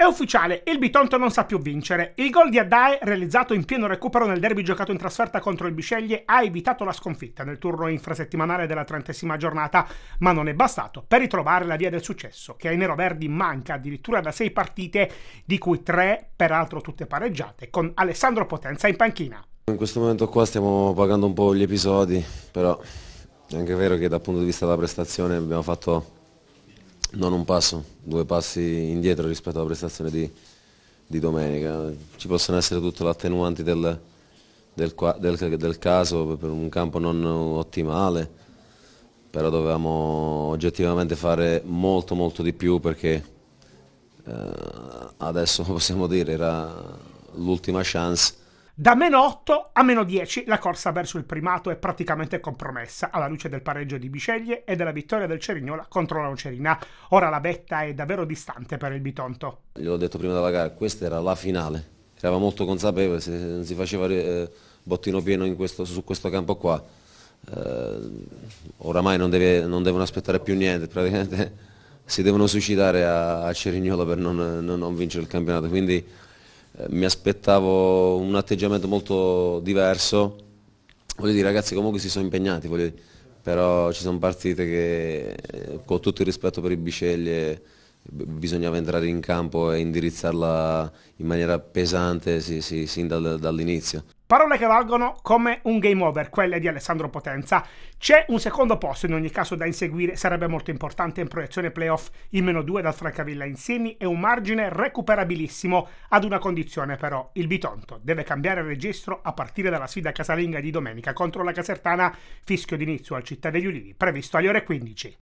È ufficiale, il Bitonto non sa più vincere. Il gol di Addae, realizzato in pieno recupero nel derby giocato in trasferta contro il Bisceglie, ha evitato la sconfitta nel turno infrasettimanale della trentesima giornata, ma non è bastato per ritrovare la via del successo, che ai neroverdi manca addirittura da sei partite, di cui tre, peraltro tutte pareggiate, con Alessandro Potenza in panchina. In questo momento qua stiamo pagando un po' gli episodi, però è anche vero che dal punto di vista della prestazione abbiamo fatto non un passo, due passi indietro rispetto alla prestazione di, di domenica. Ci possono essere tutte le attenuanti del, del, del, del caso per un campo non ottimale, però dovevamo oggettivamente fare molto molto di più perché eh, adesso possiamo dire era l'ultima chance da meno 8 a meno 10 la corsa verso il primato è praticamente compromessa alla luce del pareggio di Biceglie e della vittoria del Cerignola contro la Lucerina. Ora la vetta è davvero distante per il Bitonto. Gliel'ho detto prima della gara, questa era la finale. Eravamo molto consapevoli, se non si faceva eh, bottino pieno questo, su questo campo qua, eh, oramai non, deve, non, devono aspettare più niente, praticamente si devono suicidare a, a Cerignola per non, non, non vincere il campionato. Quindi, eh, mi aspettavo un atteggiamento molto diverso. Voglio dire, i ragazzi comunque si sono impegnati, dire, però ci sono partite che eh, con tutto il rispetto per i Biceglie bisognava entrare in campo e indirizzarla in maniera pesante sì, sì, sin dal, dall'inizio. Parole che valgono come un game over, quelle di Alessandro Potenza. C'è un secondo posto in ogni caso da inseguire, sarebbe molto importante in proiezione playoff il meno 2 dal Francavilla insieme e un margine recuperabilissimo ad una condizione però. Il Bitonto deve cambiare registro a partire dalla sfida casalinga di domenica contro la Casertana, fischio d'inizio al Città degli Ulivi, previsto alle ore 15.